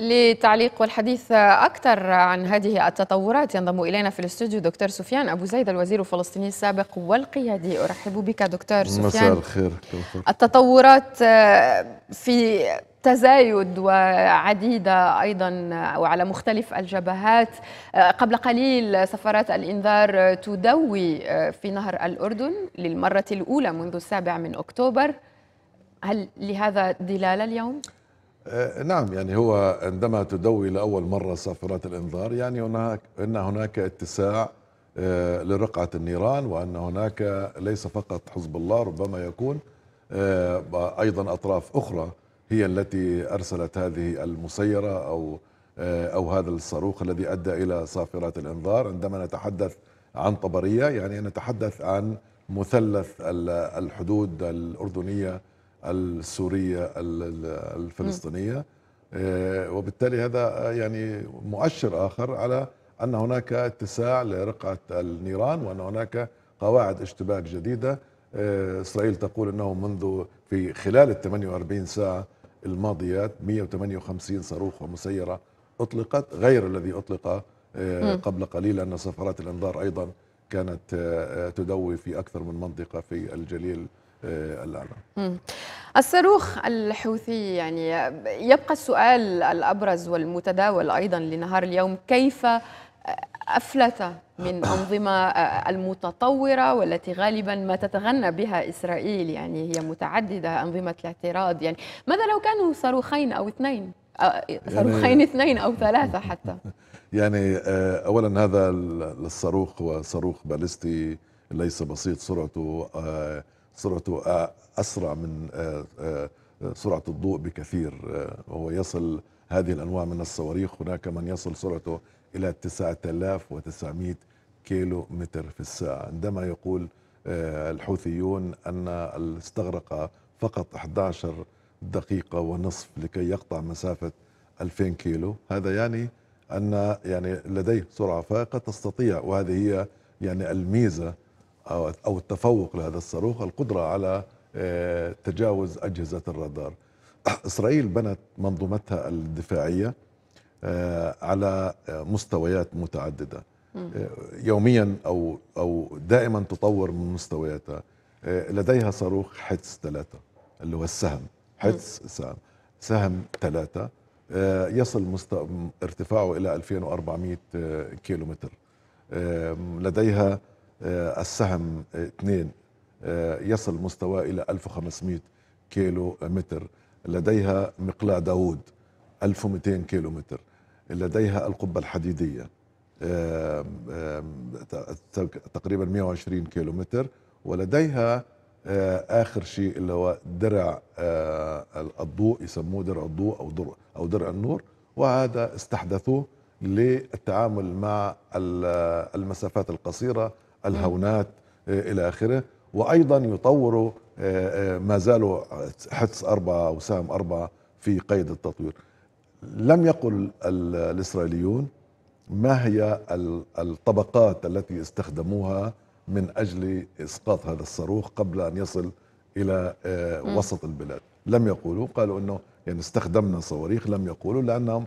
لتعليق والحديث أكثر عن هذه التطورات ينضم إلينا في الاستوديو دكتور سفيان أبو زيد الوزير الفلسطيني السابق والقيادي أرحب بك دكتور سفيان مساء الخير التطورات آه، في تزايد وعديدة أيضا وعلى مختلف الجبهات آه، قبل قليل سفارات الإنذار تدوي آه، في نهر الأردن للمرة الأولى منذ السابع من أكتوبر هل لهذا دلالة اليوم؟ آه، نعم يعني هو عندما تدوي لأول مرة صافرات الإنذار يعني هناك أن هناك اتساع آه، لرقعة النيران وأن هناك ليس فقط حزب الله ربما يكون آه، أيضا أطراف أخرى هي التي أرسلت هذه المسيرة أو أو هذا الصاروخ الذي أدى إلى صافرات الإنذار عندما نتحدث عن طبرية يعني نتحدث عن مثلث الحدود الأردنية السوريه الفلسطينيه آه، وبالتالي هذا آه، يعني مؤشر اخر على ان هناك اتساع لرقعه النيران وان هناك قواعد اشتباك جديده آه، اسرائيل تقول انه منذ في خلال ال 48 ساعه الماضيات 158 صاروخ ومسيره اطلقت غير الذي اطلق قبل قليل ان سفارات الانذار ايضا كانت تدوي في اكثر من منطقه في الجليل آه، الأعلى الصاروخ الحوثي يعني يبقى السؤال الأبرز والمتداول أيضا لنهار اليوم كيف أفلت من أنظمة المتطورة والتي غالبا ما تتغنى بها إسرائيل يعني هي متعددة أنظمة الاعتراض يعني ماذا لو كانوا صاروخين أو اثنين آه، يعني صاروخين يعني اثنين أو ثلاثة حتى يعني آه، أولا هذا الصاروخ هو صاروخ باليستي ليس بسيط سرعته سرعته آه، أسرع من آه، آه، سرعة الضوء بكثير وهو يصل هذه الأنواع من الصواريخ هناك من يصل سرعته إلى 9900 كيلو متر في الساعة عندما يقول الحوثيون أن استغرق فقط 11 دقيقة ونصف لكي يقطع مسافة 2000 كيلو هذا يعني أن يعني لديه سرعة فائقة تستطيع وهذه هي يعني الميزة أو التفوق لهذا الصاروخ القدرة على آه، تجاوز أجهزة الرادار إسرائيل بنت منظومتها الدفاعية آه، على آه، مستويات متعددة يوميا أو, أو دائما تطور من مستوياتها لديها صاروخ حدس ثلاثة اللي هو السهم حدس سهم سهم ثلاثة يصل مست... ارتفاعه إلى 2400 كيلومتر لديها آه، السهم 2 آه، يصل مستواه إلى 1500 كيلو متر لديها مقلاة داود 1200 كيلو متر لديها القبة الحديدية تقريبا 120 كيلو متر ولديها آه، اخر شيء اللي هو درع الضوء يسموه درع الضوء او درع او درع النور وهذا استحدثوه للتعامل مع المسافات القصيره الهونات آه، الى اخره وايضا يطوروا آه، آه، ما زالوا حدس أربعة أو سهم أربعة في قيد التطوير لم يقل الإسرائيليون ما هي الطبقات التي استخدموها من أجل إسقاط هذا الصاروخ قبل أن يصل إلى وسط البلاد لم يقولوا قالوا أنه يعني استخدمنا صواريخ لم يقولوا لانهم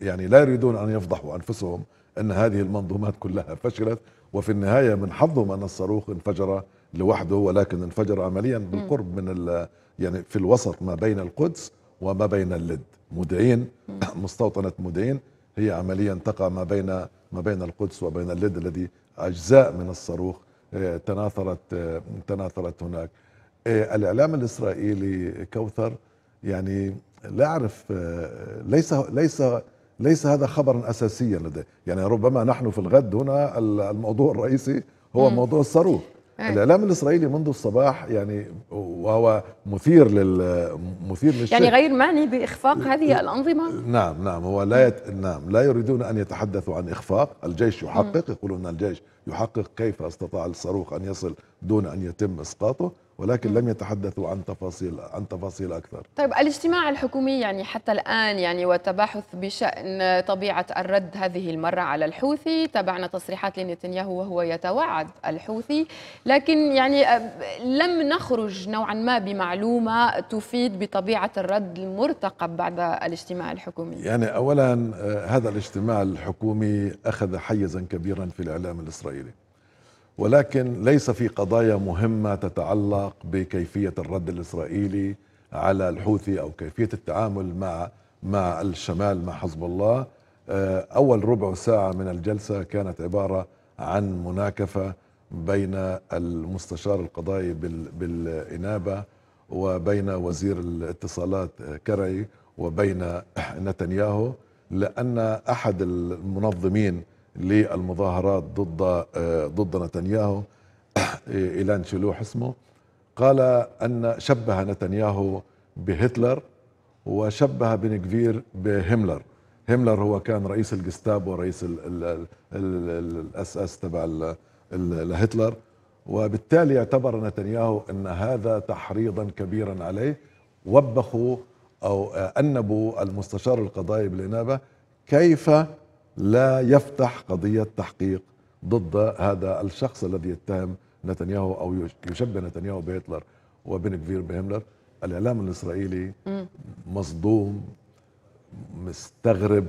يعني لا يريدون ان يفضحوا انفسهم ان هذه المنظومات كلها فشلت وفي النهايه من حظهم ان الصاروخ انفجر لوحده ولكن انفجر عمليا بالقرب من يعني في الوسط ما بين القدس وما بين اللد مدعين مستوطنه مدعين هي عمليا تقع ما بين ما بين القدس وبين اللد الذي اجزاء من الصاروخ آه، تناثرت آه، تناثرت هناك آه، الاعلام الاسرائيلي كوثر يعني لا اعرف آه، ليس ليس ليس هذا خبرا اساسيا لدي يعني ربما نحن في الغد هنا الموضوع الرئيسي هو مم. موضوع الصاروخ إيه. الاعلام الاسرائيلي منذ الصباح يعني وهو مثير لل مثير للشك يعني غير معني باخفاق هذه الانظمه نعم نعم هو لا يت... نعم لا يريدون ان يتحدثوا عن اخفاق الجيش يحقق يقولون ان الجيش يحقق كيف استطاع الصاروخ ان يصل دون ان يتم اسقاطه ولكن لم يتحدثوا عن تفاصيل عن تفاصيل اكثر. طيب الاجتماع الحكومي يعني حتى الان يعني والتباحث بشان طبيعه الرد هذه المره على الحوثي، تابعنا تصريحات لنتنياهو وهو يتوعد الحوثي، لكن يعني لم نخرج نوعا ما بمعلومه تفيد بطبيعه الرد المرتقب بعد الاجتماع الحكومي. يعني اولا آه، هذا الاجتماع الحكومي اخذ حيزا كبيرا في الاعلام الاسرائيلي. ولكن ليس في قضايا مهمة تتعلق بكيفية الرد الإسرائيلي على الحوثي أو كيفية التعامل مع مع الشمال مع حزب الله آه، أول ربع ساعة من الجلسة كانت عبارة عن مناكفة بين المستشار القضائي بالإنابة وبين وزير الاتصالات آه، كرعي وبين نتنياهو لأن أحد المنظمين للمظاهرات ضد آه، ضد نتنياهو إيلان شلوح اسمه قال أن شبه نتنياهو بهتلر وشبه بن كفير بهملر هملر هو كان رئيس الجستاب ورئيس ال الاس اس تبع لهتلر وبالتالي اعتبر نتنياهو ان هذا تحريضا كبيرا عليه وبخوا او آه، انبوا المستشار القضائي بالانابه كيف لا يفتح قضية تحقيق ضد هذا الشخص الذي يتهم نتنياهو أو يشبه نتنياهو بهتلر وبن كفير بهملر الإعلام الإسرائيلي مصدوم مستغرب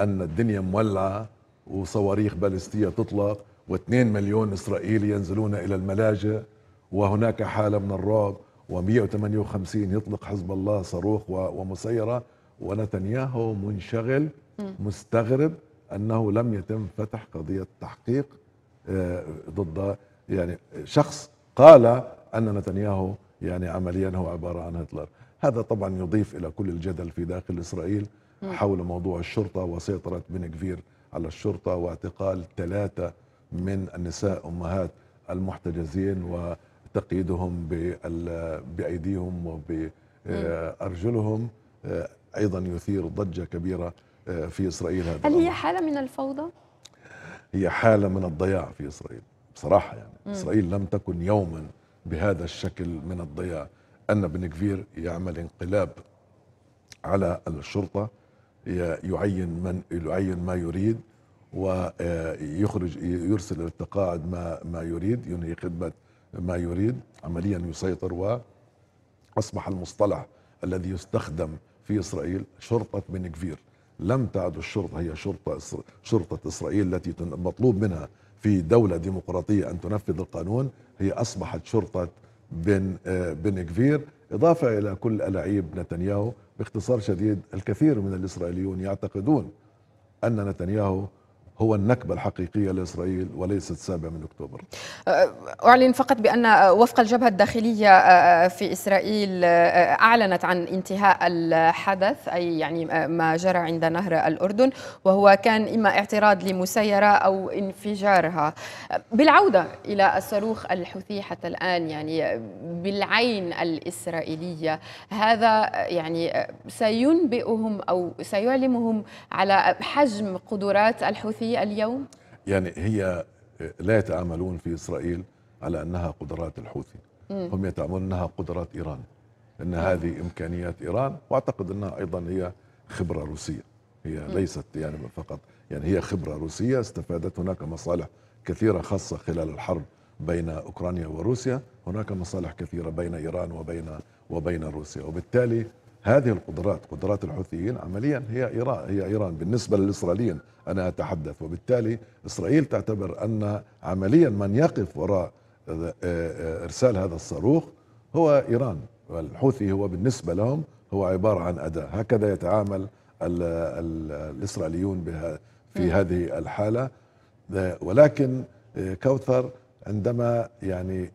أن الدنيا مولعة وصواريخ باليستية تطلق و2 مليون إسرائيلي ينزلون إلى الملاجئ وهناك حالة من الرعب و158 يطلق حزب الله صاروخ ومسيرة ونتنياهو منشغل مستغرب انه لم يتم فتح قضيه تحقيق آه، ضد يعني شخص قال ان نتنياهو يعني عمليا هو عباره عن هتلر هذا طبعا يضيف الى كل الجدل في داخل اسرائيل حول موضوع الشرطه وسيطره بن كفير على الشرطه واعتقال ثلاثه من النساء امهات المحتجزين وتقييدهم بايديهم وبارجلهم آه، ايضا يثير ضجه كبيره آه، في اسرائيل هذا هل هي حاله من الفوضى؟ هي حاله من الضياع في اسرائيل بصراحه يعني م. اسرائيل لم تكن يوما بهذا الشكل من الضياع ان بن كفير يعمل انقلاب على الشرطه يعين من يعين ما يريد ويخرج آه، يرسل للتقاعد ما ما يريد ينهي خدمه ما يريد عمليا يسيطر واصبح المصطلح الذي يستخدم في اسرائيل شرطه بن كفير لم تعد الشرطة هي شرطة شرطة إسرائيل التي مطلوب منها في دولة ديمقراطية أن تنفذ القانون هي أصبحت شرطة بن بن كفير إضافة إلى كل ألاعيب نتنياهو باختصار شديد الكثير من الإسرائيليون يعتقدون أن نتنياهو هو النكبة الحقيقية لإسرائيل وليست 7 من أكتوبر أه، أعلن فقط بأن وفق الجبهة الداخلية أه، في إسرائيل أه، أعلنت عن انتهاء الحدث أي يعني ما جرى عند نهر الأردن وهو كان إما اعتراض لمسيرة أو انفجارها بالعودة إلى الصاروخ الحوثي حتى الآن يعني بالعين الإسرائيلية هذا يعني سينبئهم أو سيعلمهم على حجم قدرات الحوثي في اليوم؟ يعني هي آه، لا يتعاملون في إسرائيل على أنها قدرات الحوثي مم. هم يتعاملون أنها قدرات إيران أن هذه إمكانيات إيران وأعتقد أنها أيضا هي خبرة روسية هي مم. ليست يعني فقط يعني هي خبرة روسية استفادت هناك مصالح كثيرة خاصة خلال الحرب بين أوكرانيا وروسيا هناك مصالح كثيرة بين إيران وبين وبين روسيا وبالتالي هذه القدرات قدرات الحوثيين عمليا هي إيران هي إيران بالنسبة للإسرائيليين أنا أتحدث وبالتالي إسرائيل تعتبر أن عمليا من يقف وراء آه، آه، إرسال هذا الصاروخ هو إيران والحوثي هو بالنسبة لهم هو عبارة عن أداة هكذا يتعامل الـ الـ الإسرائيليون بها في هذه الحالة آه، ولكن كوثر عندما يعني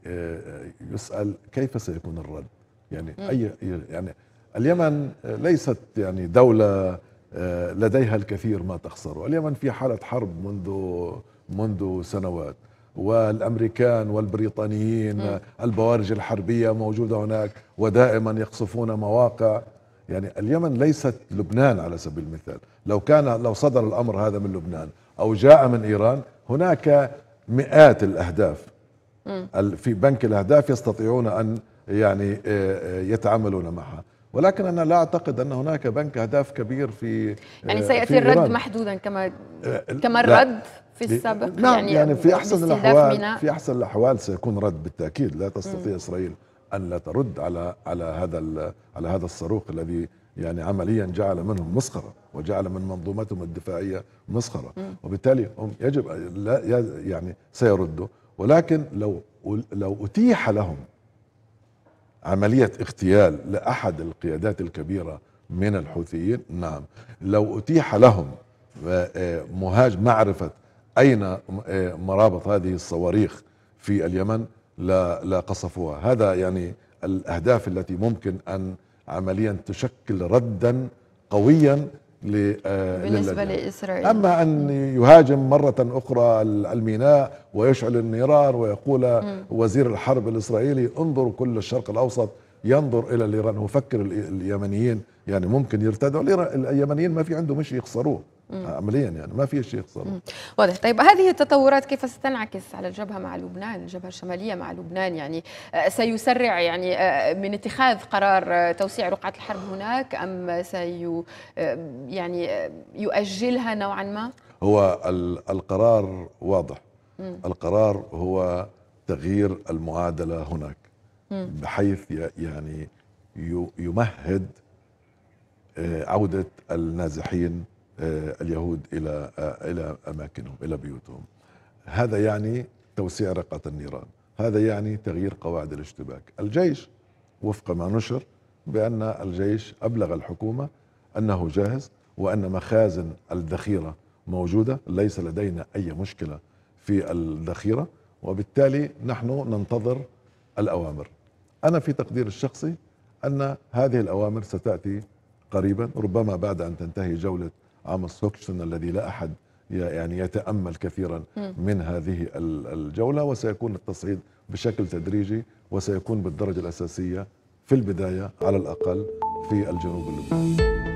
يسأل كيف سيكون الرد يعني أي يعني اليمن ليست يعني دولة آه، لديها الكثير ما تخسره اليمن في حالة حرب منذ منذ سنوات والامريكان والبريطانيين م. البوارج الحربيه موجوده هناك ودائما يقصفون مواقع يعني اليمن ليست لبنان على سبيل المثال لو كان لو صدر الامر هذا من لبنان او جاء من ايران هناك مئات الاهداف م. في بنك الاهداف يستطيعون ان يعني آه، آه، يتعاملون معها ولكن انا لا اعتقد ان هناك بنك اهداف كبير في يعني آه، سياتي في الرد إيران. محدودا كما آه، كما الرد في السابق نعم يعني, يعني في احسن الاحوال في احسن الاحوال سيكون رد بالتاكيد لا تستطيع م. اسرائيل ان لا ترد على على هذا على هذا الصاروخ الذي يعني عمليا جعل منهم مسخره وجعل من منظومتهم الدفاعيه مسخره م. وبالتالي هم يجب لا يعني سيردوا ولكن لو لو اتيح لهم عملية اغتيال لأحد القيادات الكبيرة من الحوثيين نعم لو أتيح لهم آه، آه، مهاج معرفة أين آه، مرابط هذه الصواريخ في اليمن لا, لا قصفوها هذا يعني الأهداف التي ممكن أن عمليا تشكل ردا قويا آه، بالنسبة يعني. لإسرائيل أما أن يهاجم مرة أخرى الميناء ويشعل النيران ويقول وزير الحرب الإسرائيلي انظر كل الشرق الأوسط ينظر إلى الإيران وفكر اليمنيين يعني ممكن يرتدعوا اليمنيين ما في عنده مش يخسروه عمليا يعني ما في شيء يخسر واضح طيب هذه التطورات كيف ستنعكس على الجبهه مع لبنان الجبهه الشماليه مع لبنان يعني آه، سيسرع يعني آه، من اتخاذ قرار آه، توسيع رقعه الحرب هناك ام سي يعني يؤجلها نوعا ما هو القرار واضح مم. القرار هو تغيير المعادله هناك مم. بحيث يعني يمهد عوده النازحين آه، اليهود إلى آه، إلى أماكنهم إلى بيوتهم هذا يعني توسيع رقعة النيران هذا يعني تغيير قواعد الاشتباك الجيش وفق ما نشر بأن الجيش أبلغ الحكومة أنه جاهز وأن مخازن الذخيرة موجودة ليس لدينا أي مشكلة في الذخيرة وبالتالي نحن ننتظر الأوامر أنا في تقدير الشخصي أن هذه الأوامر ستأتي قريبا ربما بعد أن تنتهي جولة امس هوكشتون الذي لا احد يعني يتامل كثيرا من هذه الجوله وسيكون التصعيد بشكل تدريجي وسيكون بالدرجه الاساسيه في البدايه على الاقل في الجنوب اللبناني